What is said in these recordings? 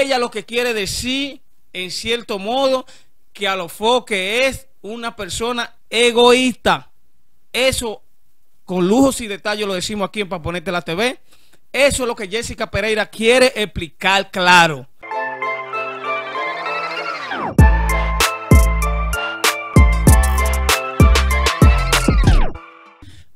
Ella lo que quiere decir, en cierto modo, que a lo foque es una persona egoísta. Eso, con lujos y detalles, lo decimos aquí en Para la TV. Eso es lo que Jessica Pereira quiere explicar claro.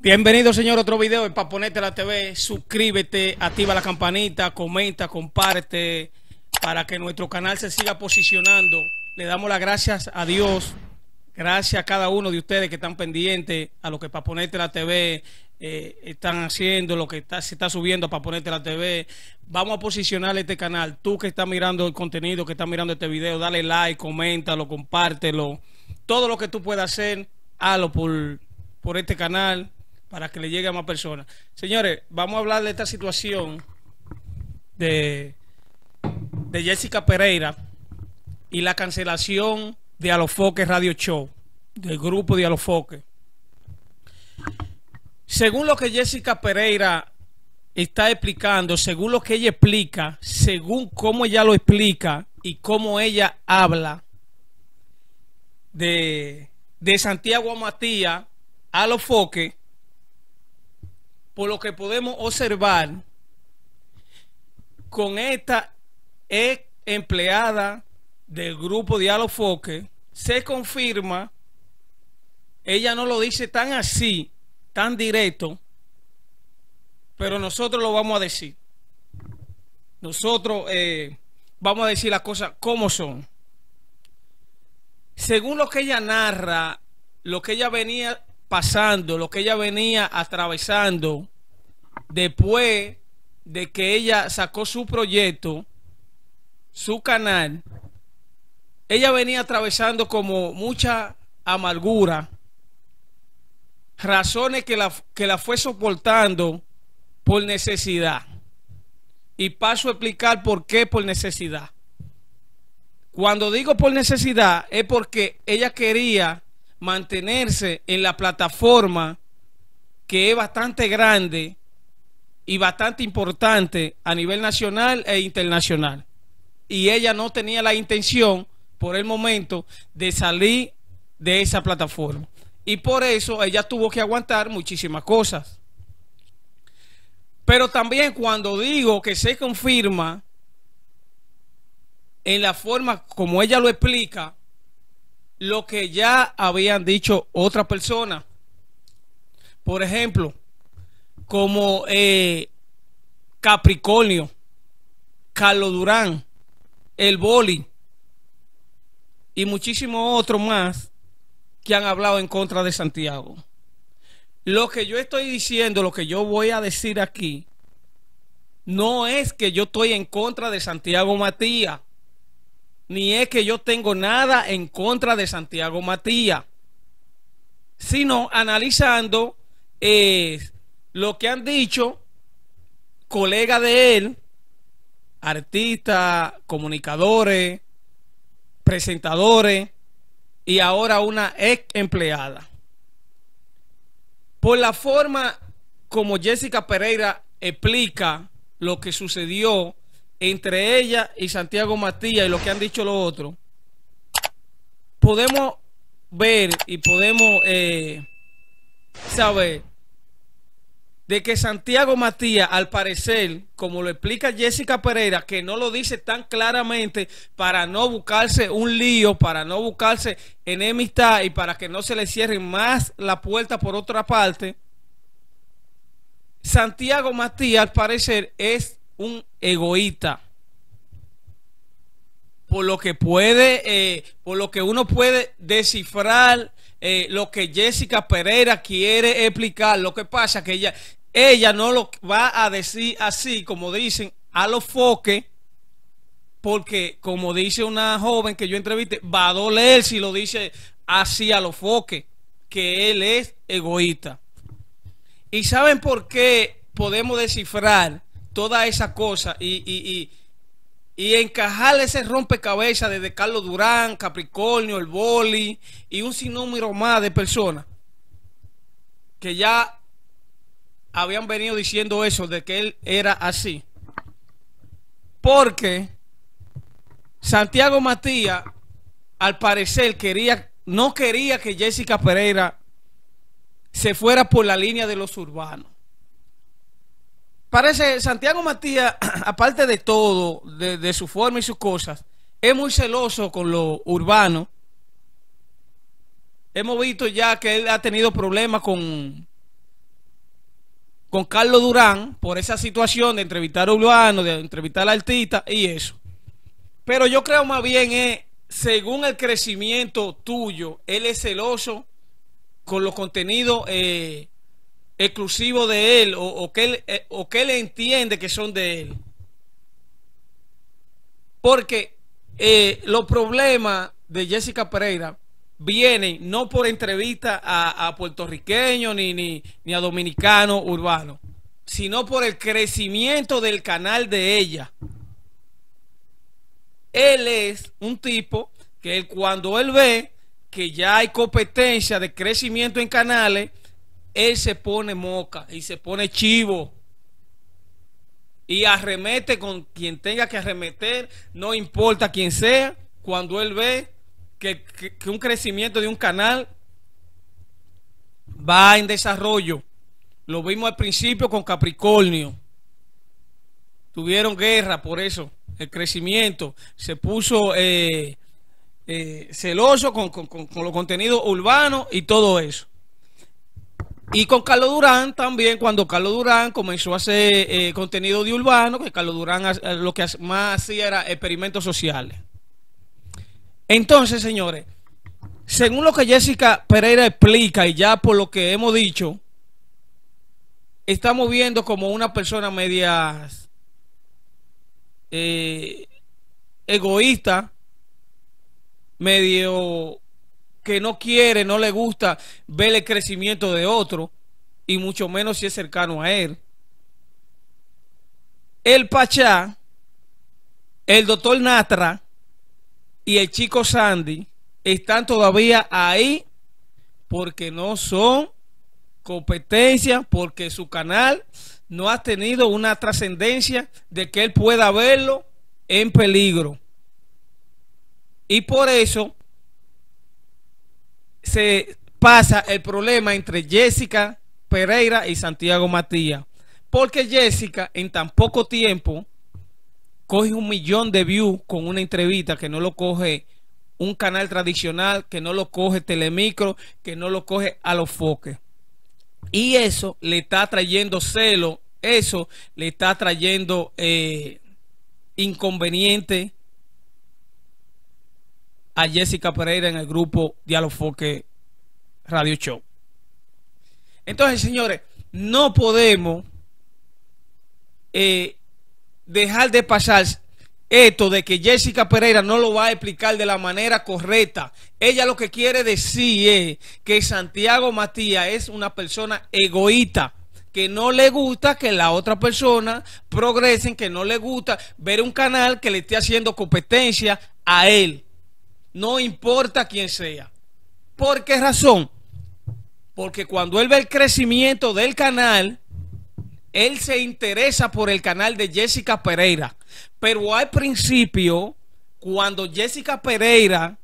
Bienvenido, señor, a otro video en Para la TV. Suscríbete, activa la campanita, comenta, comparte para que nuestro canal se siga posicionando. Le damos las gracias a Dios, gracias a cada uno de ustedes que están pendientes a lo que para ponerte la TV eh, están haciendo, lo que está, se está subiendo para ponerte la TV. Vamos a posicionar este canal. Tú que estás mirando el contenido, que estás mirando este video, dale like, coméntalo, compártelo. Todo lo que tú puedas hacer, hazlo por, por este canal para que le llegue a más personas. Señores, vamos a hablar de esta situación de de Jessica Pereira y la cancelación de Alofoque Radio Show, del grupo de Alofoque. Según lo que Jessica Pereira está explicando, según lo que ella explica, según cómo ella lo explica y cómo ella habla de, de Santiago Matías a los por lo que podemos observar con esta es empleada del grupo Diálogo Foque, se confirma, ella no lo dice tan así, tan directo, pero nosotros lo vamos a decir. Nosotros eh, vamos a decir las cosas como son. Según lo que ella narra, lo que ella venía pasando, lo que ella venía atravesando, después de que ella sacó su proyecto, su canal, ella venía atravesando como mucha amargura, razones que la, que la fue soportando por necesidad. Y paso a explicar por qué por necesidad. Cuando digo por necesidad es porque ella quería mantenerse en la plataforma que es bastante grande y bastante importante a nivel nacional e internacional y ella no tenía la intención por el momento de salir de esa plataforma. Y por eso ella tuvo que aguantar muchísimas cosas. Pero también cuando digo que se confirma en la forma como ella lo explica, lo que ya habían dicho otras personas. Por ejemplo, como eh, Capricornio, Carlos Durán, el boli y muchísimos otros más que han hablado en contra de Santiago. Lo que yo estoy diciendo, lo que yo voy a decir aquí, no es que yo estoy en contra de Santiago Matías, ni es que yo tengo nada en contra de Santiago Matías, sino analizando eh, lo que han dicho colegas de él artistas, comunicadores, presentadores y ahora una ex empleada. Por la forma como Jessica Pereira explica lo que sucedió entre ella y Santiago Matías y lo que han dicho los otros, podemos ver y podemos eh, saber de que Santiago Matías, al parecer, como lo explica Jessica Pereira, que no lo dice tan claramente para no buscarse un lío, para no buscarse enemistad y para que no se le cierre más la puerta por otra parte, Santiago Matías, al parecer, es un egoísta. Por lo que puede, eh, por lo que uno puede descifrar eh, lo que Jessica Pereira quiere explicar. Lo que pasa que ella, ella no lo va a decir así, como dicen, a los foques, porque como dice una joven que yo entrevisté, va a doler si lo dice así a los foques, que él es egoísta. ¿Y saben por qué podemos descifrar toda esa cosa y, y, encajar ese rompecabezas desde Carlos Durán, Capricornio, el Boli y un sinnúmero más de personas? Que ya habían venido diciendo eso, de que él era así. Porque Santiago Matías, al parecer, quería, no quería que Jessica Pereira se fuera por la línea de los urbanos. Parece, Santiago Matías, aparte de todo, de, de su forma y sus cosas, es muy celoso con lo urbano. Hemos visto ya que él ha tenido problemas con con Carlos Durán por esa situación de entrevistar a Urbano, de entrevistar a artista y eso. Pero yo creo más bien es, según el crecimiento tuyo, él es celoso con los contenidos eh, exclusivos de él o, que él eh, o que entiende que son de él. Porque eh, los problemas de Jessica Pereira vienen no por entrevista a, puertorriqueños ni, a dominicanos urbanos, sino por el crecimiento del canal de ella. Él es un tipo que él, cuando él ve que ya hay competencia de crecimiento en canales, él se pone moca y se pone chivo. Y arremete con quien tenga que arremeter, no importa quién sea, cuando él ve que, un crecimiento de un canal va en desarrollo. Lo vimos al principio con Capricornio. Tuvieron guerra por eso. El crecimiento se puso eh, eh, celoso con, los contenidos urbanos y todo eso. Y con Carlos Durán también, cuando Carlos Durán comenzó a hacer eh, contenido de urbano, que Carlos Durán lo que más hacía era experimentos sociales. Entonces, señores, según lo que Jessica Pereira explica y ya por lo que hemos dicho, estamos viendo como una persona media eh, egoísta, medio que no quiere, no le gusta ver el crecimiento de otro, y mucho menos si es cercano a él. El Pachá, el doctor Natra, y el chico Sandy están todavía ahí porque no son competencia, porque su canal no ha tenido una trascendencia de que él pueda verlo en peligro. Y por eso se pasa el problema entre Jessica Pereira y Santiago Matías. Porque Jessica en tan poco tiempo coge un millón de views con una entrevista que no lo coge un canal tradicional, que no lo coge Telemicro, que no lo coge a los foques. Y eso le está trayendo celo, eso le está trayendo eh, inconveniente a Jessica Pereira en el grupo de Dialofoque Radio Show. Entonces, señores, no podemos eh, dejar de pasar esto de que Jessica Pereira no lo va a explicar de la manera correcta. Ella lo que quiere decir es que Santiago Matías es una persona egoísta que no le gusta que la otra persona progrese. que no le gusta ver un canal que le esté haciendo competencia a él. No importa quién sea. ¿Por qué razón? Porque cuando él ve el crecimiento del canal, él se interesa por el canal de Jessica Pereira. Pero al principio, cuando Jessica Pereira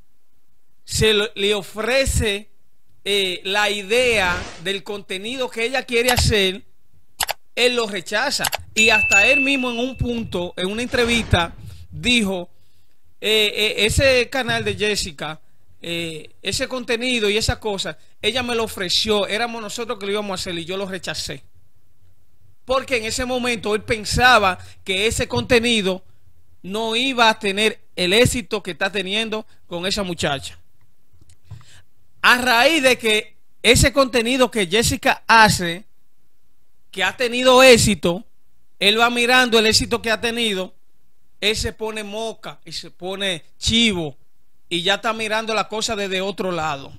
se le ofrece eh, la idea del contenido que ella quiere hacer, él lo rechaza. Y hasta él mismo en un punto, en una entrevista, dijo, eh, eh, ese canal de Jessica, ese contenido y esas cosas, ella me lo ofreció, éramos nosotros que lo íbamos a hacer y yo lo rechacé porque en ese momento él pensaba que ese contenido no iba a tener el éxito que está teniendo con esa muchacha. A raíz de que ese contenido que Jessica hace, que ha tenido éxito, él va mirando el éxito que ha tenido, él se pone moca y se pone chivo y ya está mirando la cosa desde otro lado.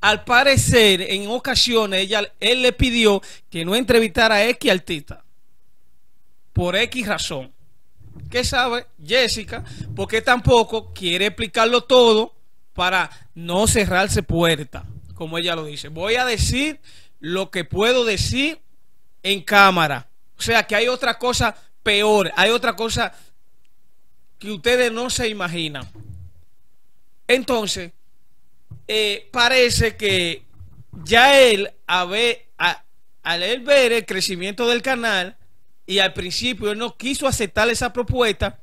Al parecer, en ocasiones, ella, él le pidió que no entrevistara a X artista. Por X razón. ¿Qué sabe Jessica? Porque tampoco quiere explicarlo todo para no cerrarse puerta, como ella lo dice. Voy a decir lo que puedo decir en cámara. O sea que hay otra cosa peor, hay otra cosa que ustedes no se imaginan. Entonces, eh, parece que ya él, a ver, al ver el crecimiento del canal y al principio él no quiso aceptar esa propuesta,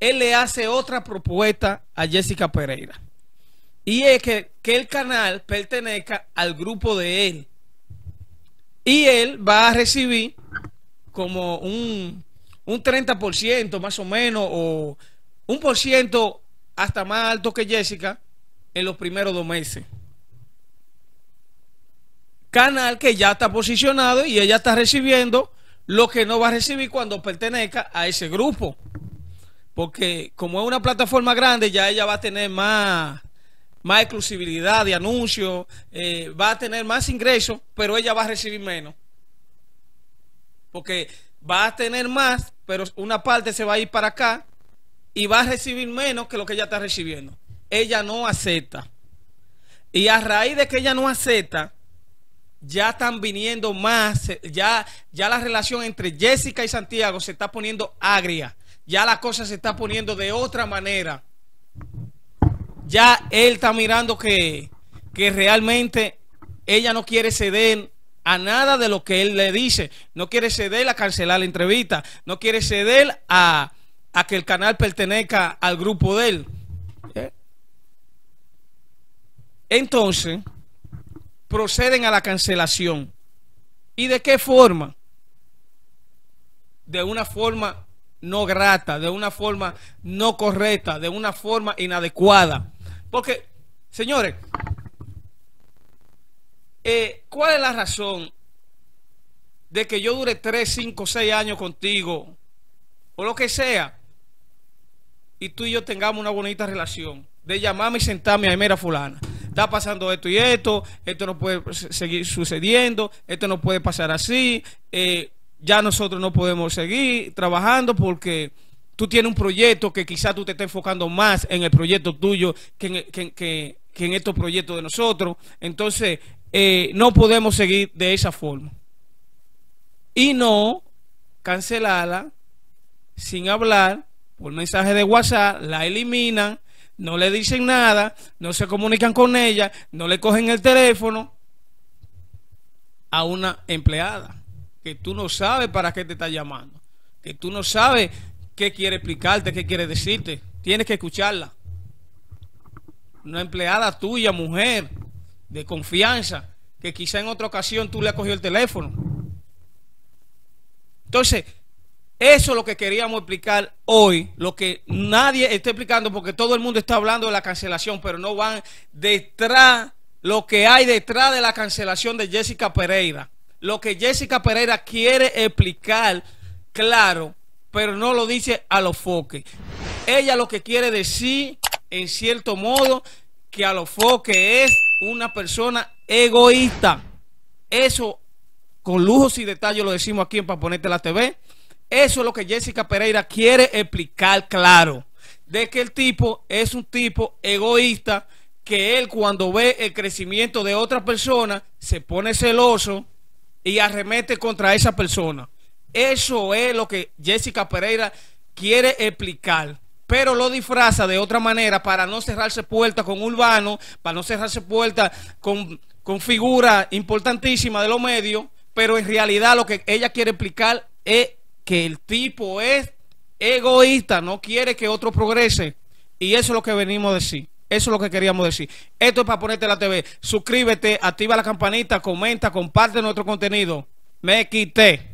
él le hace otra propuesta a Jessica Pereira. Y es que, el canal pertenezca al grupo de él. Y él va a recibir como un, un 30% más o menos, o un por ciento hasta más alto que Jessica, en los primeros dos meses. Canal que ya está posicionado y ella está recibiendo lo que no va a recibir cuando pertenezca a ese grupo. Porque como es una plataforma grande, ya ella va a tener más, exclusividad de anuncios, eh, va a tener más ingresos, pero ella va a recibir menos. Porque va a tener más, pero una parte se va a ir para acá y va a recibir menos que lo que ella está recibiendo ella no acepta. Y a raíz de que ella no acepta, ya están viniendo más, ya, ya la relación entre Jessica y Santiago se está poniendo agria, ya la cosa se está poniendo de otra manera. Ya él está mirando que, que realmente ella no quiere ceder a nada de lo que él le dice, no quiere ceder a cancelar la entrevista, no quiere ceder a, a que el canal pertenezca al grupo de él. Entonces, proceden a la cancelación. ¿Y de qué forma? De una forma no grata, de una forma no correcta, de una forma inadecuada. Porque, señores, eh, ¿cuál es la razón de que yo dure 3, 5, 6 años contigo o lo que sea y tú y yo tengamos una bonita relación? De llamarme y sentarme a mera fulana está pasando esto y esto, esto no puede seguir sucediendo, esto no puede pasar así, eh, ya nosotros no podemos seguir trabajando porque tú tienes un proyecto que quizás tú te estés enfocando más en el proyecto tuyo que en, estos proyectos de nosotros. Entonces, eh, no podemos seguir de esa forma. Y no cancelarla sin hablar por mensaje de WhatsApp, la eliminan no le dicen nada, no se comunican con ella, no le cogen el teléfono a una empleada que tú no sabes para qué te está llamando, que tú no sabes qué quiere explicarte, qué quiere decirte. Tienes que escucharla. Una empleada tuya, mujer, de confianza, que quizá en otra ocasión tú le has cogido el teléfono. Entonces, eso es lo que queríamos explicar hoy, lo que nadie está explicando porque todo el mundo está hablando de la cancelación, pero no van detrás, lo que hay detrás de la cancelación de Jessica Pereira. Lo que Jessica Pereira quiere explicar, claro, pero no lo dice a los foques. Ella lo que quiere decir, en cierto modo, que a los foques es una persona egoísta. Eso, con lujos y detalles, lo decimos aquí en Para Ponerte la TV. Eso es lo que Jessica Pereira quiere explicar claro. De que el tipo es un tipo egoísta, que él cuando ve el crecimiento de otra persona, se pone celoso y arremete contra esa persona. Eso es lo que Jessica Pereira quiere explicar pero lo disfraza de otra manera para no cerrarse puertas con Urbano, para no cerrarse puertas con, con figuras importantísimas de los medios, pero en realidad lo que ella quiere explicar es que el tipo es egoísta, no quiere que otro progrese. Y eso es lo que venimos a decir. Eso es lo que queríamos decir. Esto es para ponerte la TV. Suscríbete, activa la campanita, comenta, comparte nuestro contenido. Me quité.